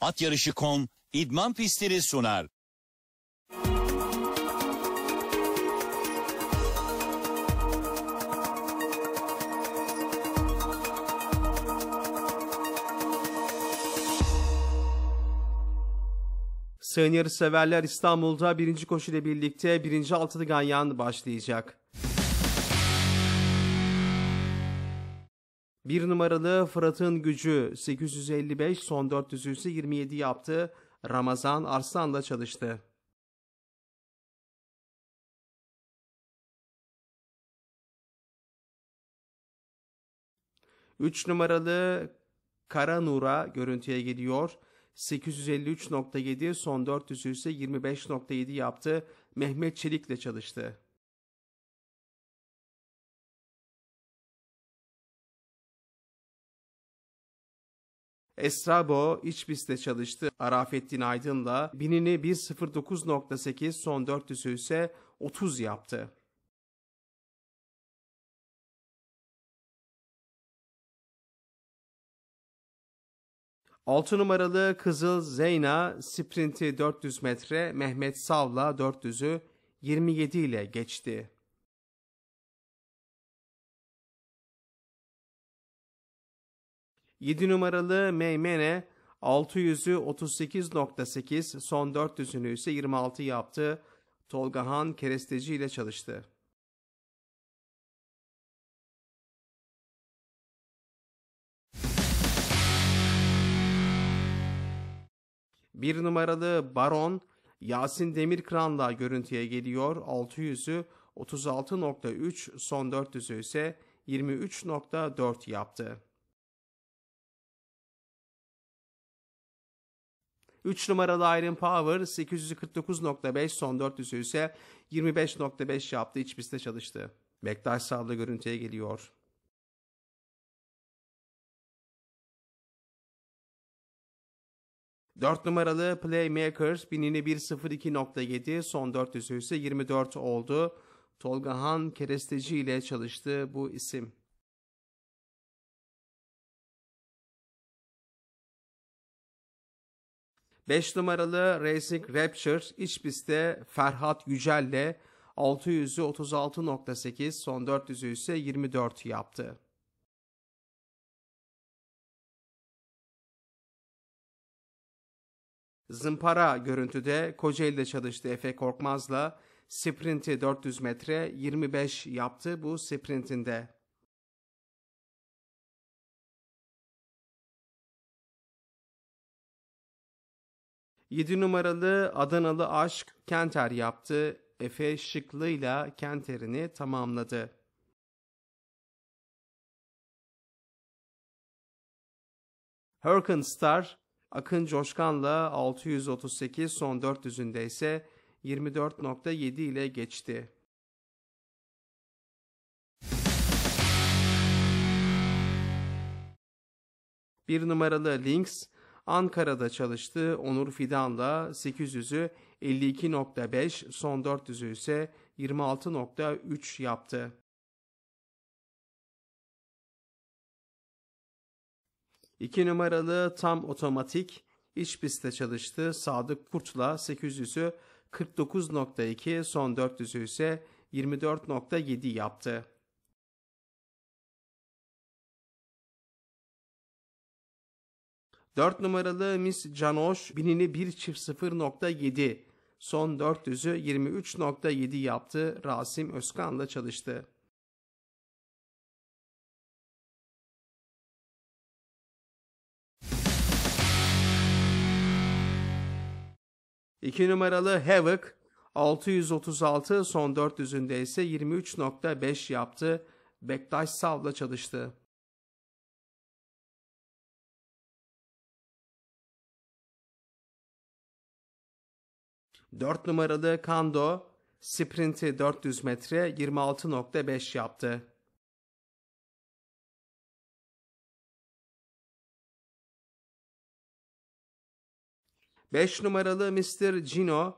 At Yarışı.com idman pistleri sunar. Sayın severler İstanbul'da birinci koşuyla birlikte birinci altılı ganyan başlayacak. Bir numaralı Fırat'ın gücü 855 son 400 27 yaptı. Ramazan Arslan'la çalıştı. Üç numaralı Kara Nura görüntüye gidiyor. 853.7 son 400 ise 25.7 yaptı. Mehmet Çelik'le çalıştı. Esra Bo İçbis'te çalıştı. Arafettin Aydın'la binini 1.09.8 son 400'ü ise 30 yaptı. Altı numaralı Kızıl Zeyna sprinti 400 metre Mehmet Sav'la 400'ü 27 ile geçti. 7 numaralı Meymene 600'ü 38.8 son 400'ünü ise 26 yaptı. Tolga Han keresteci ile çalıştı. Bir numaralı Baron Yasin Demirkran'la görüntüye geliyor. 600'ü 36.3 son 400'ü ise 23.4 yaptı. 3 numaralı Iron Power 849.5 son 400'ü ise 25.5 yaptı iç pistte çalıştı. Bektaş Savlı görüntüye geliyor. Dört numaralı Playmakers binini 1.02.7 son 400'ü ise 24 oldu. Tolga Han Keresteci ile çalıştı bu isim. 5 numaralı Racing Rapture iç pistte Ferhat Yücel'le 600'ü 36.8 son 400'ü ise 24 yaptı. Zımpara görüntüde Kocaeli'de çalıştı Efe Korkmaz'la sprinti 400 metre 25 yaptı bu sprintinde. 7 numaralı Adanalı Aşk Kenter yaptı. Efe Şıklı'yla Kenter'ini tamamladı. Hurricane Star, Akın Coşkan'la 638 son 400'ünde ise 24.7 ile geçti. Bir numaralı Lynx, Ankara'da çalıştı Onur Fidan'la 800'ü 52.5, son 400'ü ise 26.3 yaptı. İki numaralı tam otomatik iç pistte çalıştı. Sadık Kurt'la 800'ü 49.2, son 400'ü ise 24.7 yaptı. 4 numaralı Miss Canoş binini çift 1.0.7 son 400'ü 23.7 yaptı. Rasim Özkan'la çalıştı. İki numaralı Havoc 636 son 400'ünde ise 23.5 yaptı. Bektaş Sav'la çalıştı. 4 numaralı Kando sprinti 400 metre 26.5 yaptı. Beş numaralı Mr. Gino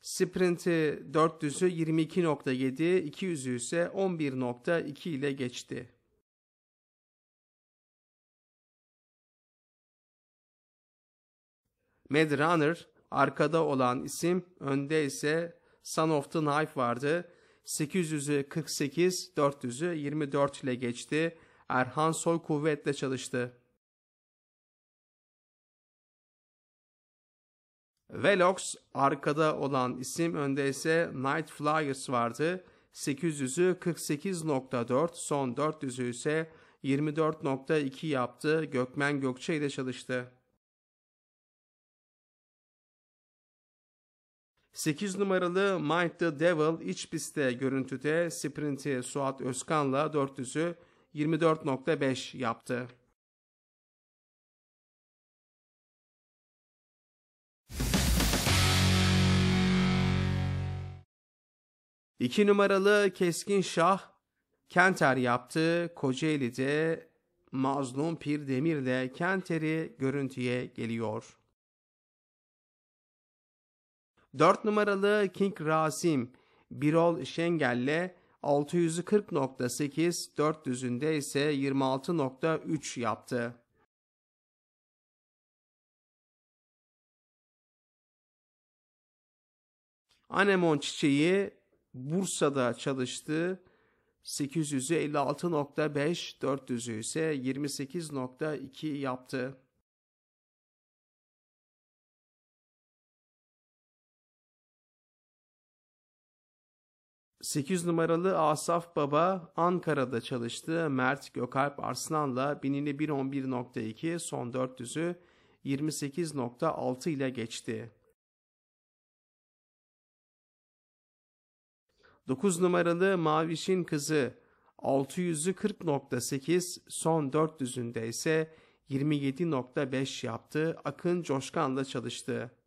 sprinti 400'ü 22.7, 200'ü ise 11.2 ile geçti. Mad Runner arkada olan isim, önde ise Son of the Knife vardı. 800'ü 48, 400'ü 24 ile geçti. Erhan Soy kuvvetle çalıştı. Velox arkada olan isim önde ise Night Flyers vardı. 800'ü 48.4 son 400'ü ise 24.2 yaptı. Gökmen Gökçe ile çalıştı. 8 numaralı Mind the Devil iç pistte görüntüde sprinti Suat Özkan'la 400'ü 24.5 yaptı. İki numaralı Keskin Şah Kenter yaptı. Kocaeli'de Mazlum Pir Demir'le Kenter'i görüntüye geliyor. 4 numaralı King Rasim Birol Şengel'le 640.8, düzünde ise 26.3 yaptı. Anemon çiçeği Bursa'da çalıştı. 856.5 56.5, düzü ise 28.2 yaptı. 8 numaralı Asaf Baba Ankara'da çalıştı. Mert Gökalp Arslan'la binini 1.11.2 son 400'ü 28.6 ile geçti. 9 numaralı Maviş'in kızı 600'ü 40.8 son 400'ünde ise 27.5 yaptı. Akın Coşkan'la çalıştı.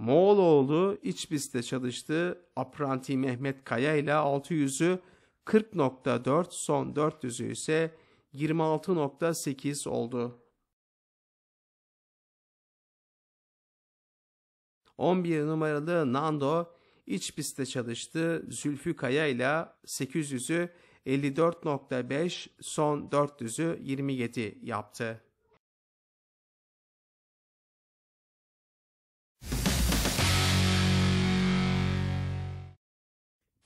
Moğoloğlu İçbis'te çalıştığı Apranti Mehmet Kaya ile 600'ü 40.4 son 400'ü ise 26.8 oldu. 11 numaralı Nando iç pistte çalıştı. Zülfü Kaya ile 800'ü 54.5 son 400'ü 27 yaptı.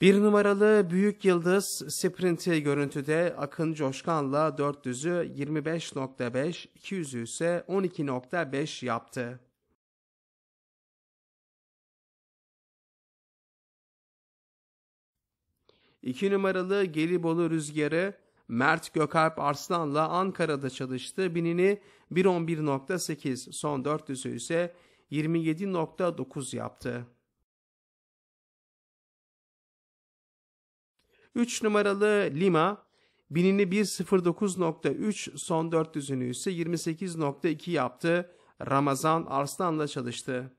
Bir numaralı Büyük Yıldız sprinti görüntüde Akın Coşkan'la 400'ü 25.5, 200'ü ise 12.5 yaptı. İki numaralı Gelibolu Rüzgarı Mert Gökalp Arslan'la Ankara'da çalıştı. Binini 1.11.8, son 400'ü ise 27.9 yaptı. 3 numaralı Lima binini 109.3 son 400'ünü ise 28.2 yaptı. Ramazan Arslan'la çalıştı.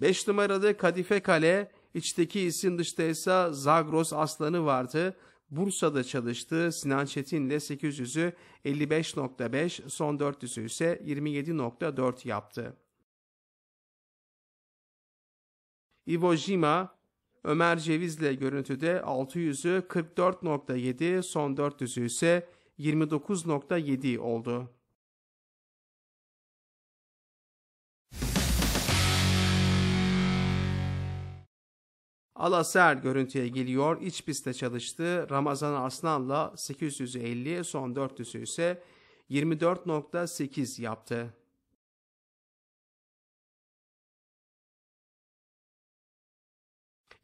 Beş numaralı Kadife Kale, içteki isim dışta ise Zagros Aslanı vardı. Bursa'da çalıştı. Sinan Çetin'le 800'ü 55.5, son 400'ü ise 27.4 yaptı. Iwo Jima, Ömer Ceviz'le görüntüde 600'ü 44.7, son 400'ü ise 29.7 oldu. Alaser görüntüye geliyor. İç pistte çalıştı. Ramazan Aslan'la 850, son 400'ü ise 24.8 yaptı.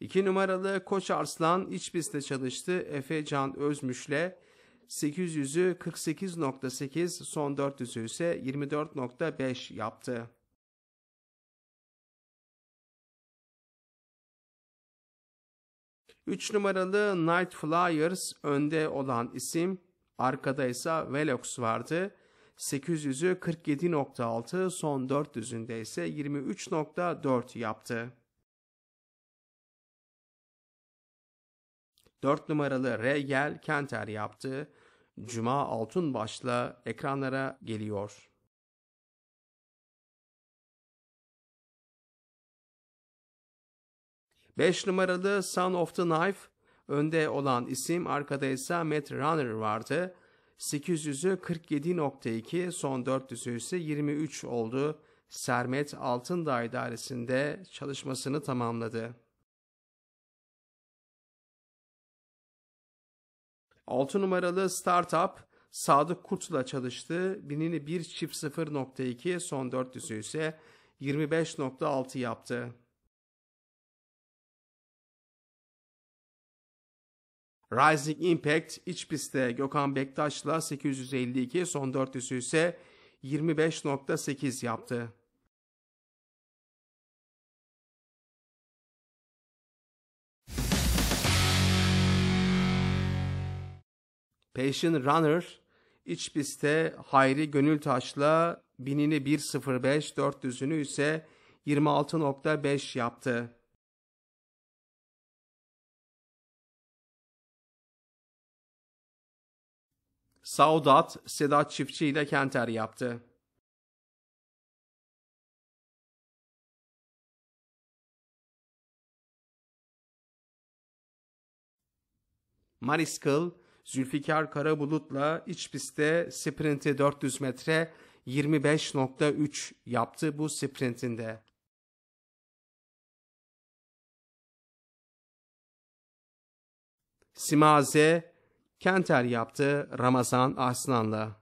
2 numaralı Koç Arslan iç pistte çalıştı. Efe Can Özmüş'le 800'ü 48.8 son 400'ü ise 24.5 yaptı. Üç numaralı Night Flyers önde olan isim. Arkada ise Velox vardı. 800'ü 47.6 son 400'ünde ise 23.4 yaptı. 4 numaralı Regel Kenter yaptı. Cuma altın başla ekranlara geliyor. Beş numaralı Son of the Knife önde olan isim arkada ise Matt Runner vardı. 800'ü 47.2 son 400'ü ise 23 oldu. Sermet Altındağ idaresinde çalışmasını tamamladı. 6 numaralı startup Sadık Kurt'la çalıştı. Binini 1 çift 0.2 son dörtlüsü ise 25.6 yaptı. Rising Impact iç pistte Gökhan Bektaş'la 852 son dörtlüsü ise 25.8 yaptı. Passion Runner iç pistte Hayri Gönültaş'la binini 1.05, düzünü ise 26.5 yaptı. Saudat, Sedat Çiftçi ile Kenter yaptı. Mariscal, Zülfikar Karabulut'la iç pistte sprinti 400 metre 25.3 yaptı bu sprintinde. Simaze Kenter yaptı Ramazan Aslanla.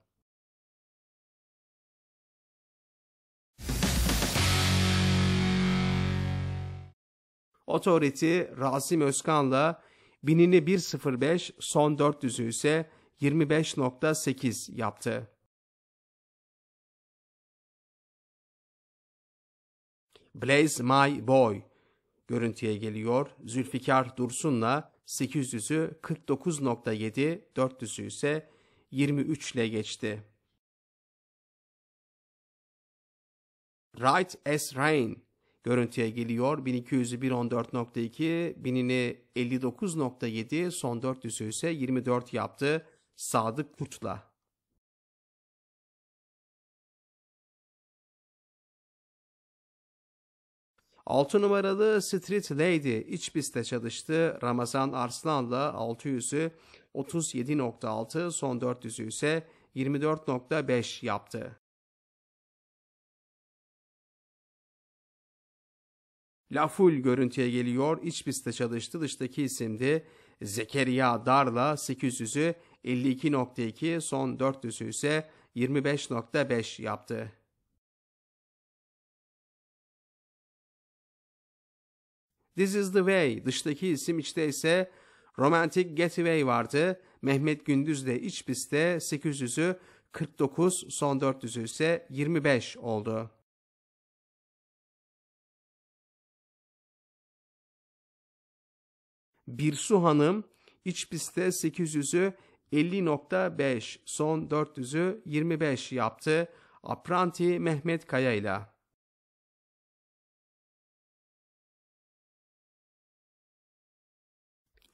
Otoriti Rasim Özkan'la Binini 1.05, son 400'ü ise 25.8 yaptı. Blaze My Boy görüntüye geliyor. Zülfikar Dursun'la 800'ü 49.7, 400'ü ise 23 ile geçti. Right as Rain görüntüye geliyor. 1200'ü 114.2, 1000'ini 59.7, son 400'ü ise 24 yaptı Sadık Kurt'la. Altı numaralı Street Lady iç pistte çalıştı. Ramazan Arslan'la 600'ü 37.6, son 400'ü ise 24.5 yaptı. Laful görüntüye geliyor. İç pistte çalıştı. Dıştaki isimdi. Zekeriya Darla 800'ü 52.2 son 400'ü ise 25.5 yaptı. This is the way dıştaki isim içte ise Romantic Getaway vardı. Mehmet Gündüz de iç pistte 800'ü 49 son 400'ü ise 25 oldu. Birsu Hanım iç pistte 800'ü 50.5 son 400'ü 25 yaptı. Apranti Mehmet Kaya ile.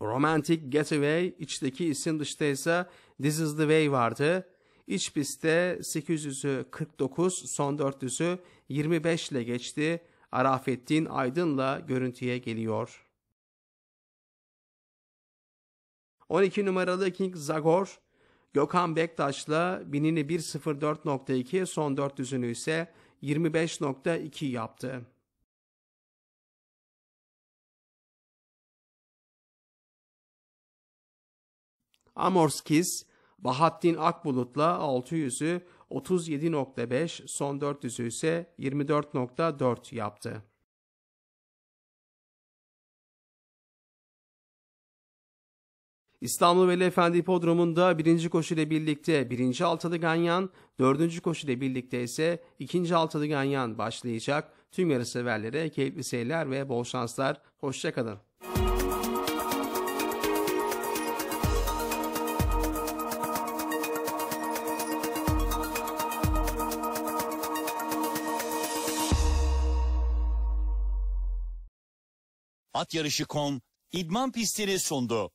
Romantic Getaway içteki isim dışta ise This is the way vardı. İç pistte 800'ü 49 son 400'ü 25 ile geçti. Arafettin Aydın'la görüntüye geliyor. 12 numaralı King Zagor, Gökhan Bektaş'la binini 1.04.2 son 400'ünü ise 25.2 yaptı. Amorskis, Bahattin Akbulut'la 600'ü 37.5, son 400'ü ise 24.4 yaptı. İstanbul Veli Efendi Hipodromu'nda birinci koşu ile birlikte birinci altılı ganyan, dördüncü koşu ile birlikte ise ikinci altılı ganyan başlayacak. Tüm severlere keyifli seyirler ve bol şanslar. Hoşçakalın. At Yarışı.com idman pistini sundu.